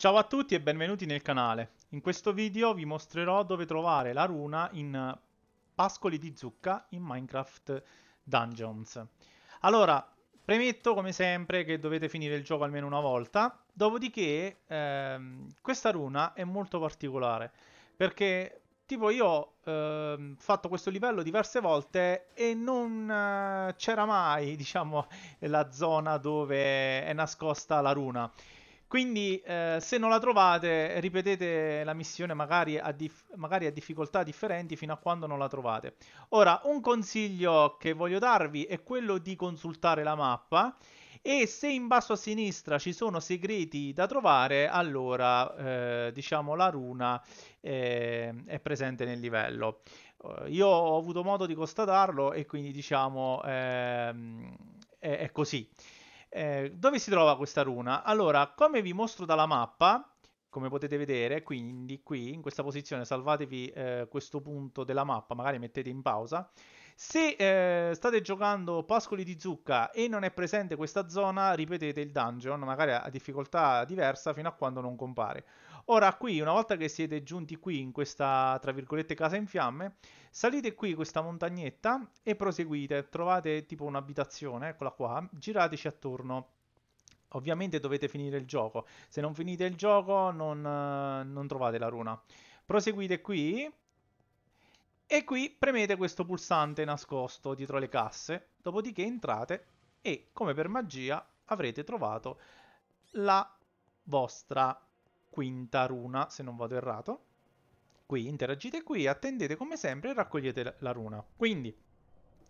Ciao a tutti e benvenuti nel canale. In questo video vi mostrerò dove trovare la runa in pascoli di zucca in Minecraft Dungeons. Allora, premetto come sempre che dovete finire il gioco almeno una volta, dopodiché ehm, questa runa è molto particolare, perché tipo io ho eh, fatto questo livello diverse volte e non eh, c'era mai, diciamo, la zona dove è nascosta la runa. Quindi eh, se non la trovate ripetete la missione magari a, dif- magari a, difficoltà differenti fino a quando non la trovate. Ora un consiglio che voglio darvi è quello di consultare la mappa e se in basso a sinistra ci sono segreti da trovare allora eh, diciamo la runa eh, è presente nel livello. Eh, io ho avuto modo di constatarlo e quindi diciamo ehm, è, è così. Eh, dove si trova questa runa? Allora, come vi mostro dalla mappa, come potete vedere, quindi qui in questa posizione salvatevi eh, questo punto della mappa, magari mettete in pausa. Se eh, state giocando Pascoli di Zucca e non è presente questa zona, ripetete il dungeon, magari a difficoltà diversa, fino a quando non compare. Ora qui, una volta che siete giunti qui in questa, tra virgolette, casa in fiamme, salite qui questa montagnetta e proseguite. Trovate tipo un'abitazione, eccola qua, girateci attorno ovviamente dovete finire il gioco. Se non finite il gioco non, eh, non trovate la runa. Proseguite qui e qui premete questo pulsante nascosto dietro le casse, dopodiché entrate e come per magia avrete trovato la vostra quinta runa, se non vado errato. Qui interagite qui, attendete come sempre e raccogliete la runa. Quindi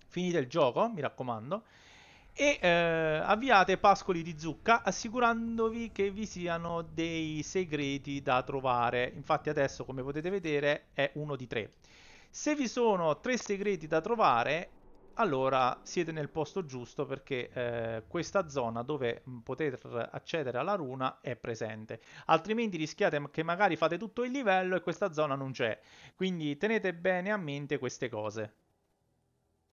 finite il gioco, mi raccomando, e eh, avviate pascoli di zucca assicurandovi che vi siano dei segreti da trovare. Infatti adesso come potete vedere è uno di tre. Se vi sono tre segreti da trovare allora siete nel posto giusto perché eh, questa zona dove mm, poter accedere alla runa è presente altrimenti rischiate che magari fate tutto il livello e questa zona non c'è quindi tenete bene a mente queste cose